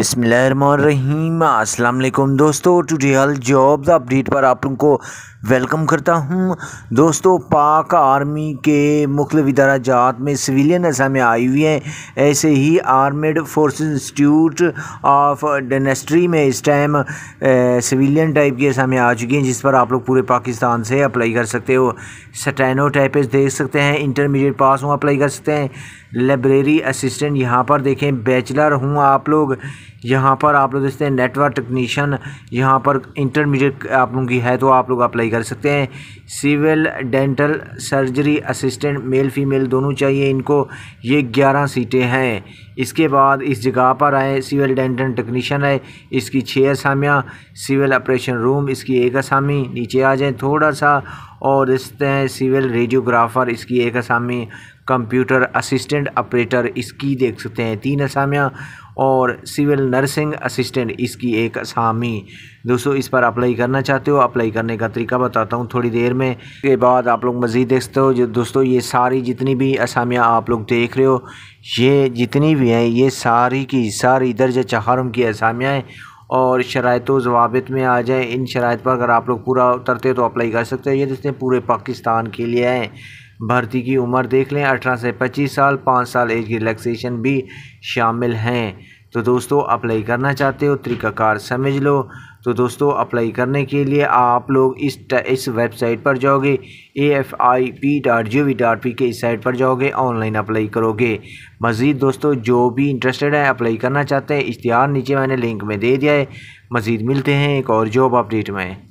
अस्सलाम वालेकुम दोस्तों टुडे जॉब्स अपडेट पर आप लोगों को वेलकम करता हूं दोस्तों पाक आर्मी के मुख्तलिफ इदाराजात में सिविलियन असामें आई हुई हैं ऐसे ही armed force institute of dentistry में इस टाइम सिविलियन टाइप की असामें आ चुकी हैं जिस पर आप लोग पूरे पाकिस्तान से अप्लाई कर सकते हो सटैनो टाइप देख सकते हैं इंटरमीडिएट पास हूँ अप्लाई कर सकते हैं लाइब्रेरी असिस्टेंट यहाँ पर देखें बैचलर हूँ आप लोग यहाँ पर आप लोग देखते हैं नेटवर्क टेक्नीशियन यहाँ पर इंटरमीडिएट आप लोगों की है तो आप लोग अप्लाई कर सकते हैं civil dental surgery assistant male female दोनों चाहिए इनको ये ग्यारह सीटें हैं इसके बाद इस जगह पर आए सिविल डेंटल टेक्नीशियन है इसकी छः असामियाँ सिविल ऑपरेशन रूम इसकी एक असामी नीचे आ जाए थोड़ा सा और इसते हैं सिविल रेडियोग्राफर इसकी एक असामी कंप्यूटर असिस्टेंट ऑपरेटर इसकी देख सकते हैं तीन असामियाँ और सिविल नर्सिंग असिस्टेंट इसकी एक असामी दोस्तों इस पर अप्लाई करना चाहते हो अप्लाई करने का तरीका बताता हूँ थोड़ी देर में के बाद आप लोग मज़ीद देख सकते हो जो दोस्तों ये सारी जितनी भी असामियाँ आप लोग देख रहे हो ये जितनी भी हैं ये सारी की सारी दर्ज चहारम की असामियाँ हैं और शरात जवाबित में आ जाए इन शरात पर अगर आप लोग पूरा उतरते हो तो अप्लाई कर सकते हो ये दोस्तों पूरे पाकिस्तान के लिए हैं भर्ती की उम्र देख लें अठारह से पच्चीस साल पाँच साल एज की रिलैक्सेशन भी शामिल हैं तो दोस्तों अप्लाई करना चाहते हो तरीकाकार समझ लो तो दोस्तों अप्लाई करने के लिए आप लोग इस इस वेबसाइट पर जाओगे A F I P dot G O V dot P K इस साइट पर जाओगे ऑनलाइन अप्लाई करोगे मज़ीद दोस्तों जो भी इंटरेस्टेड है अप्लाई करना चाहते हैं इश्तहार नीचे मैंने लिंक में दे दिया है मज़ीद मिलते हैं एक और जॉब अपडेट में